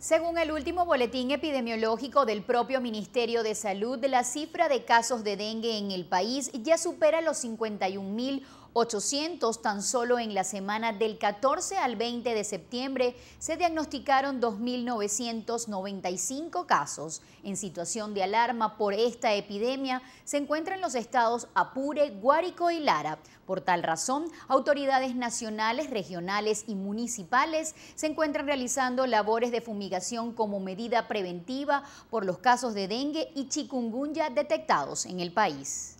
Según el último boletín epidemiológico del propio Ministerio de Salud, la cifra de casos de dengue en el país ya supera los 51.000 800 tan solo en la semana del 14 al 20 de septiembre se diagnosticaron 2.995 casos. En situación de alarma por esta epidemia se encuentran los estados Apure, Guárico y Lara. Por tal razón, autoridades nacionales, regionales y municipales se encuentran realizando labores de fumigación como medida preventiva por los casos de dengue y chikungunya detectados en el país.